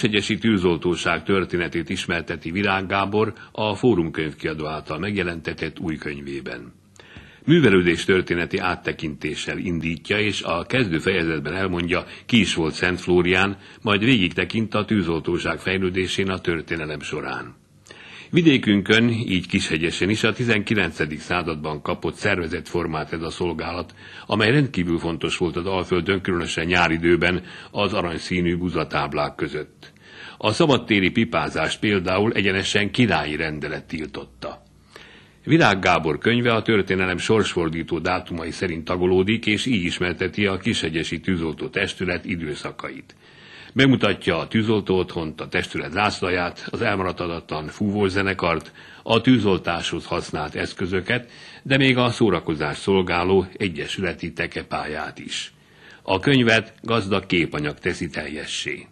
Segyesi tűzoltóság történetét ismerteti Virág Gábor a Fórum könyvkiadó által megjelentetett új könyvében. Művelődés történeti áttekintéssel indítja, és a kezdő fejezetben elmondja, ki is volt Szent Flórián, majd végig tekint a tűzoltóság fejlődésén a történelem során. Vidékünkön, így Kishegyesen is a 19. században kapott szervezett formát ez a szolgálat, amely rendkívül fontos volt az Alföldön, különösen nyáridőben az aranyszínű buzatáblák között. A szabadtéri pipázást például egyenesen királyi rendelet tiltotta. Virág Gábor könyve a történelem sorsfordító dátumai szerint tagolódik, és így ismerteti a kisegyesi tűzoltó testület időszakait. Megmutatja a tűzoltó otthont, a testület zászlaját, az elmaradhatatlan fúvós zenekart, a tűzoltáshoz használt eszközöket, de még a szórakozás szolgáló egyesületi tekepályát is. A könyvet gazdag képanyag teszi teljessé.